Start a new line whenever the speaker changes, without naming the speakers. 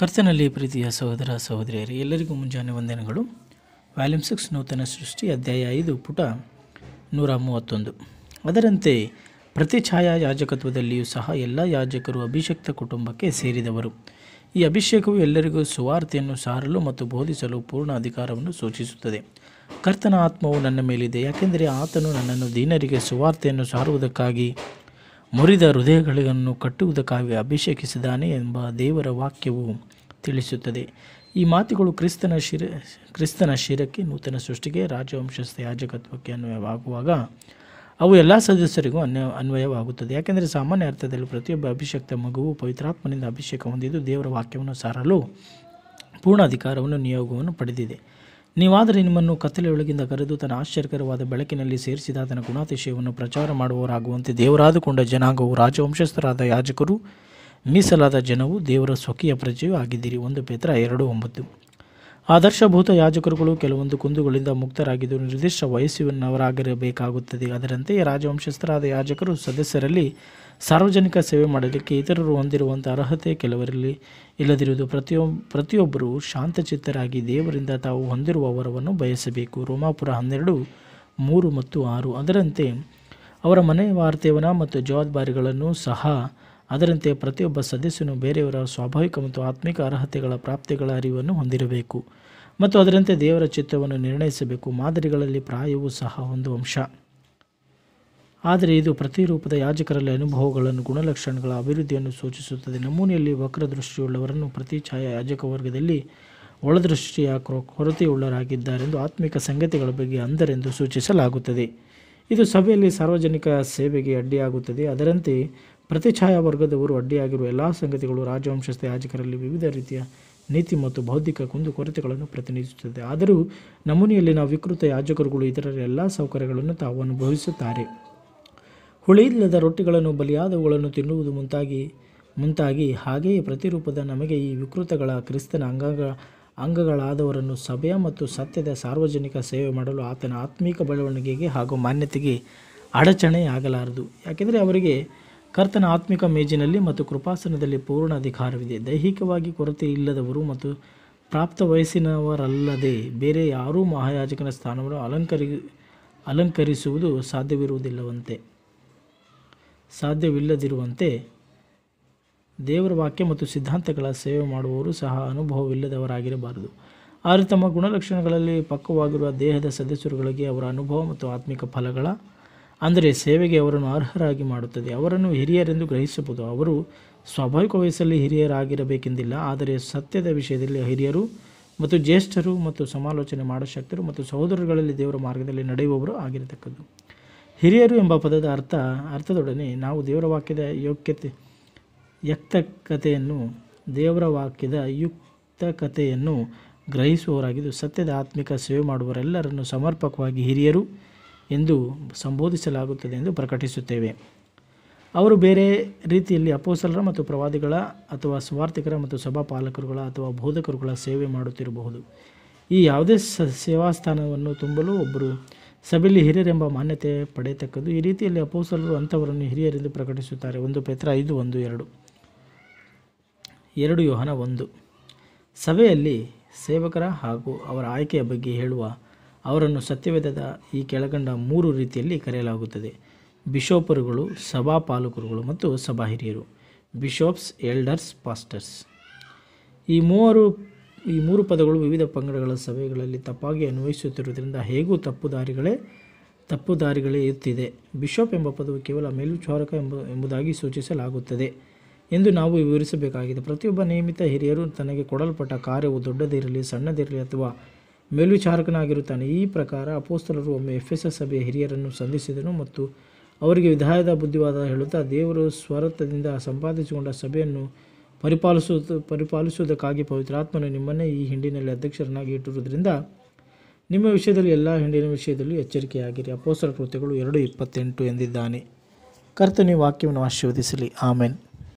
ಕರ್ತನಲ್ಲಿ ಪ್ರೀತಿಯ ಸಹೋದರ ಸಹೋದರಿಯರು ಎಲ್ಲರಿಗೂ ಮುಂಜಾನೆ ವಂದನೆಗಳು ವ್ಯಾಲ್ಯೂಮ್ ಸಿಕ್ಸ್ ನೂತನ ಸೃಷ್ಟಿ ಅಧ್ಯಾಯ ಐದು ಪುಟ ನೂರ ಮೂವತ್ತೊಂದು ಅದರಂತೆ ಪ್ರತಿ ಛಾಯಾ ಯಾಜಕತ್ವದಲ್ಲಿಯೂ ಸಹ ಎಲ್ಲ ಯಾಜಕರು ಅಭಿಷಕ್ತ ಕುಟುಂಬಕ್ಕೆ ಸೇರಿದವರು ಈ ಅಭಿಷೇಕವು ಎಲ್ಲರಿಗೂ ಸುವಾರ್ತೆಯನ್ನು ಸಾರಲು ಮತ್ತು ಬೋಧಿಸಲು ಪೂರ್ಣ ಅಧಿಕಾರವನ್ನು ಸೂಚಿಸುತ್ತದೆ ಕರ್ತನ ಆತ್ಮವು ನನ್ನ ಮೇಲಿದೆ ಯಾಕೆಂದರೆ ಆತನು ನನ್ನನ್ನು ದೀನರಿಗೆ ಸುವಾರ್ತೆಯನ್ನು ಸಾರುವುದಕ್ಕಾಗಿ ಮುರಿದ ಹೃದಯಗಳನ್ನು ಕಟ್ಟುವುದಕ್ಕಾಗಿ ಅಭಿಷೇಕಿಸಿದ್ದಾನೆ ಎಂಬ ದೇವರ ವಾಕ್ಯವು ತಿಳಿಸುತ್ತದೆ ಈ ಮಾತುಗಳು ಕ್ರಿಸ್ತನ ಶಿರ ಕ್ರಿಸ್ತನ ಶಿರಕ್ಕೆ ನೂತನ ಸೃಷ್ಟಿಗೆ ರಾಜವಂಶಸ್ಥ ಯಾಜಕತ್ವಕ್ಕೆ ಅನ್ವಯವಾಗುವಾಗ ಅವು ಎಲ್ಲ ಸದಸ್ಯರಿಗೂ ಅನ್ಯ ಅನ್ವಯವಾಗುತ್ತದೆ ಯಾಕೆಂದರೆ ಸಾಮಾನ್ಯ ಅರ್ಥದಲ್ಲಿ ಪ್ರತಿಯೊಬ್ಬ ಅಭಿಷಕ್ತ ಮಗುವು ಪವಿತ್ರಾತ್ಮನಿಂದ ಅಭಿಷೇಕ ಹೊಂದಿದ್ದು ದೇವರ ವಾಕ್ಯವನ್ನು ಸಾರಲು ಪೂರ್ಣ ಅಧಿಕಾರವನ್ನು ನಿಯೋಗವನ್ನು ಪಡೆದಿದೆ ನೀವಾದರೆ ನಿಮ್ಮನ್ನು ಕತ್ತಲೆಯೊಳಗಿಂದ ಕರೆದು ತನ್ನ ಆಶ್ಚರ್ಯಕರವಾದ ಬೆಳಕಿನಲ್ಲಿ ಸೇರಿಸಿದ ತನ್ನ ಗುಣಾತಿಶಯವನ್ನು ಪ್ರಚಾರ ಮಾಡುವವರಾಗುವಂತೆ ದೇವರಾದುಕೊಂಡ ಜನಾಂಗವು ರಾಜವಂಶಸ್ಥರಾದ ಯಾಜಕರು ಮೀಸಲಾದ ಜನವು ದೇವರ ಸ್ವಕೀಯ ಪ್ರಜೆಯೂ ಆಗಿದ್ದೀರಿ ಒಂದು ಪೇತ್ರ ಎರಡು ಒಂಬತ್ತು ಆದರ್ಶಭೂತ ಯಾಜಕರುಗಳು ಕೆಲವೊಂದು ಕುಂದುಗಳಿಂದ ಮುಕ್ತರಾಗಿದ್ದು ನಿರ್ದಿಷ್ಟ ವಯಸ್ಸಿನವರಾಗಿರಬೇಕಾಗುತ್ತದೆ ಅದರಂತೆ ರಾಜವಂಶಸ್ಥರಾದ ಯಾಜಕರು ಸದಸ್ಯರಲ್ಲಿ ಸಾರ್ವಜನಿಕ ಸೇವೆ ಮಾಡಲಿಕ್ಕೆ ಇತರರು ಹೊಂದಿರುವಂಥ ಅರ್ಹತೆ ಕೆಲವರಲ್ಲಿ ಇಲ್ಲದಿರುವುದು ಪ್ರತಿಯೊ ಪ್ರತಿಯೊಬ್ಬರೂ ಶಾಂತಚಿತ್ತರಾಗಿ ದೇವರಿಂದ ತಾವು ಹೊಂದಿರುವ ವರವನ್ನು ಬಯಸಬೇಕು ರೋಮಾಪುರ ಹನ್ನೆರಡು ಮೂರು ಮತ್ತು ಆರು ಅದರಂತೆ ಅವರ ಮನೆ ವಾರ್ತೆವನ ಮತ್ತು ಜವಾಬ್ದಾರಿಗಳನ್ನು ಸಹ ಅದರಂತೆ ಪ್ರತಿಯೊಬ್ಬ ಸದಸ್ಯನು ಬೇರೆಯವರ ಸ್ವಾಭಾವಿಕ ಮತ್ತು ಆತ್ಮಿಕ ಅರ್ಹತೆಗಳ ಪ್ರಾಪ್ತಿಗಳ ಅರಿವನ್ನು ಹೊಂದಿರಬೇಕು ಮತ್ತು ಅದರಂತೆ ದೇವರ ಚಿತ್ತವನ್ನು ನಿರ್ಣಯಿಸಬೇಕು ಮಾದರಿಗಳಲ್ಲಿ ಪ್ರಾಯವೂ ಸಹ ಒಂದು ಅಂಶ ಆದರೆ ಇದು ಪ್ರತಿರೂಪದ ಯಾಜಕರಲ್ಲಿ ಅನುಭವಗಳನ್ನು ಗುಣಲಕ್ಷಣಗಳ ಅಭಿವೃದ್ಧಿಯನ್ನು ಸೂಚಿಸುತ್ತದೆ ನಮೂನೆಯಲ್ಲಿ ವಕ್ರದೃಷ್ಟಿಯುಳ್ಳವರನ್ನು ಪ್ರತಿ ಛಾಯಾ ಯಾಜಕ ವರ್ಗದಲ್ಲಿ ಒಳದೃಷ್ಟಿಯ ಕೊರತೆಯುಳ್ಳರಾಗಿದ್ದಾರೆಂದು ಆತ್ಮಿಕ ಸಂಗತಿಗಳ ಬಗ್ಗೆ ಅಂದರೆಂದು ಸೂಚಿಸಲಾಗುತ್ತದೆ ಇದು ಸಭೆಯಲ್ಲಿ ಸಾರ್ವಜನಿಕ ಸೇವೆಗೆ ಅಡ್ಡಿಯಾಗುತ್ತದೆ ಅದರಂತೆ ಪ್ರತಿಛಾಯಾ ವರ್ಗದವರು ಅಡ್ಡಿಯಾಗಿರುವ ಎಲ್ಲ ಸಂಗತಿಗಳು ರಾಜವಂಶಸ್ಥ ಯಾಜಕರಲ್ಲಿ ವಿವಿಧ ರೀತಿಯ ನೀತಿ ಮತ್ತು ಬೌದ್ಧಿಕ ಕುಂದುಕೊರತೆಗಳನ್ನು ಪ್ರತಿನಿಧಿಸುತ್ತದೆ ಆದರೂ ನಮೂನೆಯಲ್ಲಿನ ವಿಕೃತ ಯಾಜಕರುಗಳು ಇತರರ ಎಲ್ಲ ಸೌಕರ್ಯಗಳನ್ನು ತಾವು ಅನುಭವಿಸುತ್ತಾರೆ ಹುಳಿಯಿಲ್ಲದ ರೊಟ್ಟಿಗಳನ್ನು ಬಲಿಯಾದವುಗಳನ್ನು ತಿನ್ನುವುದು ಮುಂತಾಗಿ ಮುಂತಾಗಿ ಹಾಗೆಯೇ ಪ್ರತಿರೂಪದ ನಮಗೆ ಈ ವಿಕೃತಗಳ ಕ್ರಿಸ್ತನ ಅಂಗಗಳ ಅಂಗಗಳಾದವರನ್ನು ಸಭೆಯ ಮತ್ತು ಸತ್ಯದ ಸಾರ್ವಜನಿಕ ಸೇವೆ ಮಾಡಲು ಆತನ ಆತ್ಮೀಕ ಬೆಳವಣಿಗೆಗೆ ಹಾಗೂ ಮಾನ್ಯತೆಗೆ ಅಡಚಣೆಯಾಗಲಾರದು ಯಾಕೆಂದರೆ ಅವರಿಗೆ ಕರ್ತನ ಆತ್ಮಿಕ ಮೇಜಿನಲ್ಲಿ ಮತ್ತು ಕೃಪಾಸನದಲ್ಲಿ ಪೂರ್ಣ ಅಧಿಕಾರವಿದೆ ದೈಹಿಕವಾಗಿ ಕೊರತೆ ಇಲ್ಲದವರು ಮತ್ತು ಪ್ರಾಪ್ತ ವಯಸ್ಸಿನವರಲ್ಲದೆ ಬೇರೆ ಯಾರೂ ಮಹಾಯಾಜಕನ ಸ್ಥಾನವನ್ನು ಅಲಂಕರಿ ಅಲಂಕರಿಸುವುದು ಸಾಧ್ಯವಿರುವುದಿಲ್ಲವಂತೆ ಸಾಧ್ಯವಿಲ್ಲದಿರುವಂತೆ ದೇವರ ವಾಕ್ಯ ಮತ್ತು ಸಿದ್ಧಾಂತಗಳ ಸೇವೆ ಮಾಡುವವರು ಸಹ ಅನುಭವವಿಲ್ಲದವರಾಗಿರಬಾರದು ಆದರೆ ತಮ್ಮ ಗುಣಲಕ್ಷಣಗಳಲ್ಲಿ ಪಕ್ವವಾಗಿರುವ ದೇಹದ ಸದಸ್ಯರುಗಳಿಗೆ ಅವರ ಅನುಭವ ಮತ್ತು ಆತ್ಮಿಕ ಫಲಗಳ ಅಂದರೆ ಸೇವೆಗೆ ಅವರನ್ನು ಅರ್ಹರಾಗಿ ಮಾಡುತ್ತದೆ ಅವರನ್ನು ಹಿರಿಯರೆಂದು ಗ್ರಹಿಸಬಹುದು ಅವರು ಸ್ವಾಭಾವಿಕ ವಯಸ್ಸಲ್ಲಿ ಹಿರಿಯರಾಗಿರಬೇಕೆಂದಿಲ್ಲ ಆದರೆ ಸತ್ಯದ ವಿಷಯದಲ್ಲಿ ಹಿರಿಯರು ಮತ್ತು ಜ್ಯೇಷ್ಠರು ಮತ್ತು ಸಮಾಲೋಚನೆ ಮಾಡೋ ಶಕ್ತರು ಮತ್ತು ಸಹೋದರಗಳಲ್ಲಿ ದೇವರ ಮಾರ್ಗದಲ್ಲಿ ನಡೆಯುವವರು ಆಗಿರತಕ್ಕದ್ದು ಹಿರಿಯರು ಎಂಬ ಪದದ ಅರ್ಥ ಅರ್ಥದೊಡನೆ ನಾವು ದೇವರ ವಾಕ್ಯದ ಯೋಗ್ಯತೆ ಯಕ್ತಕತೆಯನ್ನು ದೇವರ ವಾಕ್ಯದ ಯುಕ್ತಕತೆಯನ್ನು ಗ್ರಹಿಸುವವರಾಗಿದ್ದು ಸತ್ಯದ ಆತ್ಮಿಕ ಸೇವೆ ಮಾಡುವವರೆಲ್ಲರನ್ನು ಸಮರ್ಪಕವಾಗಿ ಹಿರಿಯರು ಎಂದು ಸಂಬೋಧಿಸಲಾಗುತ್ತದೆ ಎಂದು ಪ್ರಕಟಿಸುತ್ತೇವೆ ಅವರು ಬೇರೆ ರೀತಿಯಲ್ಲಿ ಅಪೋಸಲರ ಮತ್ತು ಪ್ರವಾದಿಗಳ ಅಥವಾ ಸ್ವಾರ್ಥಿಕರ ಮತ್ತು ಸಭಾಪಾಲಕರುಗಳ ಅಥವಾ ಬೋಧಕರುಗಳ ಸೇವೆ ಮಾಡುತ್ತಿರಬಹುದು ಈ ಯಾವುದೇ ಸೇವಾ ಸ್ಥಾನವನ್ನು ತುಂಬಲು ಒಬ್ಬರು ಸಭೆಯಲ್ಲಿ ಹಿರಿಯರೆಂಬ ಮಾನ್ಯತೆ ಪಡೆಯತಕ್ಕದ್ದು ಈ ರೀತಿಯಲ್ಲಿ ಅಪೋಸಲರು ಅಂಥವರನ್ನು ಹಿರಿಯರೆಂದು ಪ್ರಕಟಿಸುತ್ತಾರೆ ಒಂದು ಪೇತ್ರ ಐದು ಒಂದು ಎರಡು ಎರಡು ಯೋಹನ ಒಂದು ಸಭೆಯಲ್ಲಿ ಸೇವಕರ ಹಾಗೂ ಅವರ ಆಯ್ಕೆಯ ಬಗ್ಗೆ ಹೇಳುವ ಅವರನ್ನು ಸತ್ಯವೇದದ ಈ ಕೆಳಕಂಡ ಮೂರು ರೀತಿಯಲ್ಲಿ ಕರೆಯಲಾಗುತ್ತದೆ ಬಿಷೋಪರುಗಳು ಸಭಾ ಮತ್ತು ಸಭಾ ಹಿರಿಯರು ಬಿಷೋಪ್ಸ್ ಎಲ್ಡರ್ಸ್ ಪಾಸ್ಟರ್ಸ್ ಈ ಮೂವರು ಈ ಮೂರು ಪದಗಳು ವಿವಿಧ ಪಂಗಡಗಳ ಸಭೆಗಳಲ್ಲಿ ತಪ್ಪಾಗಿ ಅನ್ವಯಿಸುತ್ತಿರುವುದರಿಂದ ಹೇಗೂ ತಪ್ಪುದಾರಿಗಳೇ ತಪ್ಪುದಾರಿಗಳೇ ಇರುತ್ತಿದೆ ಬಿಷಪ್ ಎಂಬ ಪದವು ಕೇವಲ ಮೇಲ್ವಿಚಾರಕ ಎಂಬ ಎಂಬುದಾಗಿ ಸೂಚಿಸಲಾಗುತ್ತದೆ ಎಂದು ನಾವು ವಿವರಿಸಬೇಕಾಗಿದೆ ಪ್ರತಿಯೊಬ್ಬ ನಿಯಮಿತ ಹಿರಿಯರು ತನಗೆ ಕೊಡಲ್ಪಟ್ಟ ಕಾರ್ಯವು ದೊಡ್ಡದಿರಲಿ ಸಣ್ಣದಿರಲಿ ಅಥವಾ ಮೇಲ್ವಿಚಾರಕನಾಗಿರುತ್ತಾನೆ ಈ ಪ್ರಕಾರ ಅಪೋಸ್ತಲರು ಒಮ್ಮೆ ಎಫ್ ಎಸ್ ಎಸ್ ಸಭೆಯ ಹಿರಿಯರನ್ನು ಸಂಧಿಸಿದನು ಮತ್ತು ಅವರಿಗೆ ವಿಧಾಯದ ಬುದ್ಧಿವಾದ ಹೇಳುತ್ತಾ ದೇವರು ಸ್ವರತ್ವದಿಂದ ಸಂಪಾದಿಸಿಕೊಂಡ ಸಭೆಯನ್ನು ಪರಿಪಾಲಿಸುವುದು ಪರಿಪಾಲಿಸುವುದಕ್ಕಾಗಿ ಪವಿತ್ರಾತ್ಮನು ನಿಮ್ಮನ್ನೇ ಈ ಹಿಂಡಿನಲ್ಲಿ ಅಧ್ಯಕ್ಷರನ್ನಾಗಿ ಇಟ್ಟಿರುವುದರಿಂದ ನಿಮ್ಮ ವಿಷಯದಲ್ಲಿ ಎಲ್ಲ ಹಿಂಡಿನ ವಿಷಯದಲ್ಲೂ ಎಚ್ಚರಿಕೆಯಾಗಿರಿ ಅಪೋಸ್ತರ ಕೃತ್ಯಗಳು ಎರಡು ಇಪ್ಪತ್ತೆಂಟು ಎಂದಿದ್ದಾನೆ ಕರ್ತನಿ ವಾಕ್ಯವನ್ನು ಆಶೀರ್ವದಿಸಲಿ ಆಮೇನ್